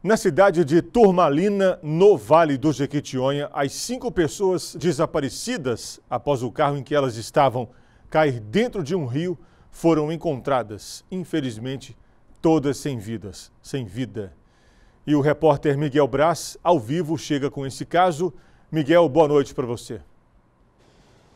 Na cidade de Turmalina, no Vale do Jequitinhonha, as cinco pessoas desaparecidas após o carro em que elas estavam cair dentro de um rio foram encontradas, infelizmente, todas sem vidas, sem vida. E o repórter Miguel Braz, ao vivo, chega com esse caso. Miguel, boa noite para você.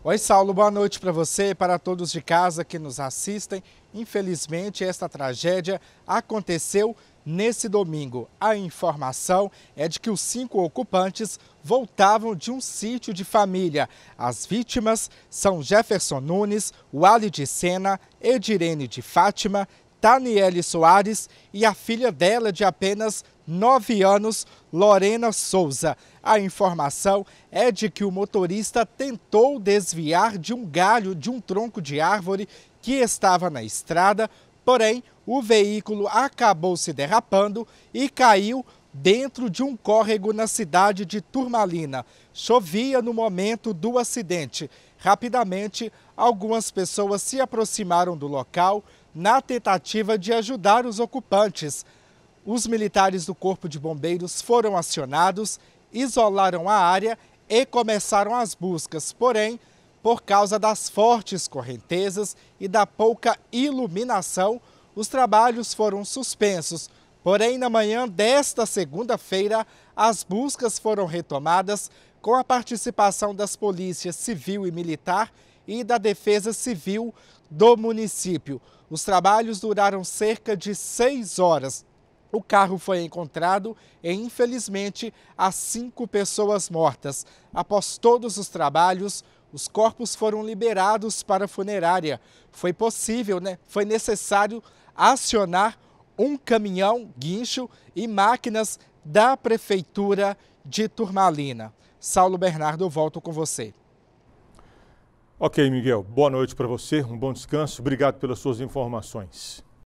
Oi, Saulo, boa noite para você e para todos de casa que nos assistem. Infelizmente, esta tragédia aconteceu Nesse domingo, a informação é de que os cinco ocupantes voltavam de um sítio de família. As vítimas são Jefferson Nunes, Wally de Sena, Edirene de Fátima, Taniele Soares e a filha dela de apenas nove anos, Lorena Souza. A informação é de que o motorista tentou desviar de um galho de um tronco de árvore que estava na estrada Porém, o veículo acabou se derrapando e caiu dentro de um córrego na cidade de Turmalina. Chovia no momento do acidente. Rapidamente, algumas pessoas se aproximaram do local na tentativa de ajudar os ocupantes. Os militares do Corpo de Bombeiros foram acionados, isolaram a área e começaram as buscas. Porém, por causa das fortes correntezas e da pouca iluminação, os trabalhos foram suspensos. Porém, na manhã desta segunda-feira, as buscas foram retomadas com a participação das polícias civil e militar e da Defesa Civil do município. Os trabalhos duraram cerca de seis horas. O carro foi encontrado e, infelizmente, há cinco pessoas mortas. Após todos os trabalhos, os corpos foram liberados para a funerária. Foi possível, né? Foi necessário acionar um caminhão, guincho e máquinas da prefeitura de Turmalina. Saulo Bernardo, eu volto com você. Ok, Miguel. Boa noite para você, um bom descanso. Obrigado pelas suas informações.